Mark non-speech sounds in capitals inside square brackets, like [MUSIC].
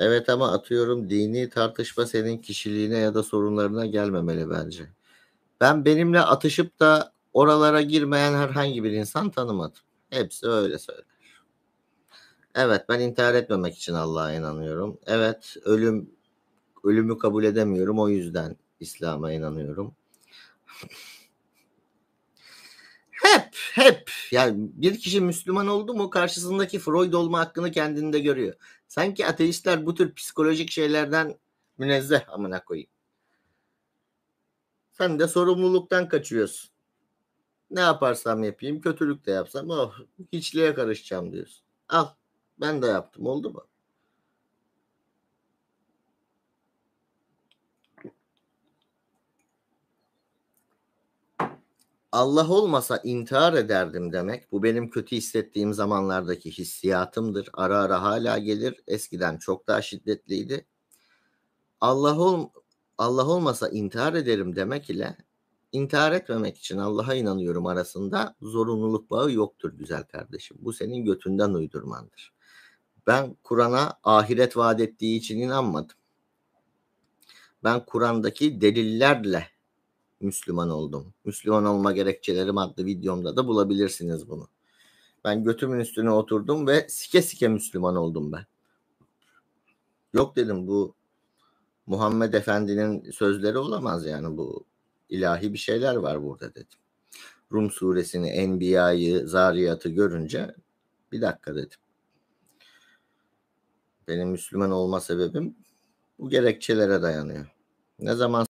Evet ama atıyorum dini tartışma senin kişiliğine ya da sorunlarına gelmemeli bence. Ben benimle atışıp da oralara girmeyen herhangi bir insan tanımadım. Hepsi öyle söyler. Evet ben intihar etmemek için Allah'a inanıyorum. Evet ölüm ölümü kabul edemiyorum o yüzden İslam'a inanıyorum. [LAUGHS] hep yani bir kişi Müslüman oldu mu karşısındaki Freud olma hakkını kendinde görüyor. Sanki ateistler bu tür psikolojik şeylerden münezzeh amına koyayım. Sen de sorumluluktan kaçıyorsun. Ne yaparsam yapayım, kötülük de yapsam oh, hiçliğe karışacağım diyorsun. Al ben de yaptım oldu mu? Allah olmasa intihar ederdim demek. Bu benim kötü hissettiğim zamanlardaki hissiyatımdır. Ara ara hala gelir. Eskiden çok daha şiddetliydi. Allah ol Allah olmasa intihar ederim demek ile intihar etmemek için Allah'a inanıyorum arasında zorunluluk bağı yoktur güzel kardeşim. Bu senin götünden uydurmandır. Ben Kur'an'a ahiret vaat ettiği için inanmadım. Ben Kur'an'daki delillerle Müslüman oldum. Müslüman olma gerekçelerim adlı videomda da bulabilirsiniz bunu. Ben götümün üstüne oturdum ve sike sike Müslüman oldum ben. Yok dedim bu Muhammed Efendi'nin sözleri olamaz yani bu ilahi bir şeyler var burada dedim. Rum suresini, Enbiya'yı, Zariyat'ı görünce bir dakika dedim. Benim Müslüman olma sebebim bu gerekçelere dayanıyor. Ne zaman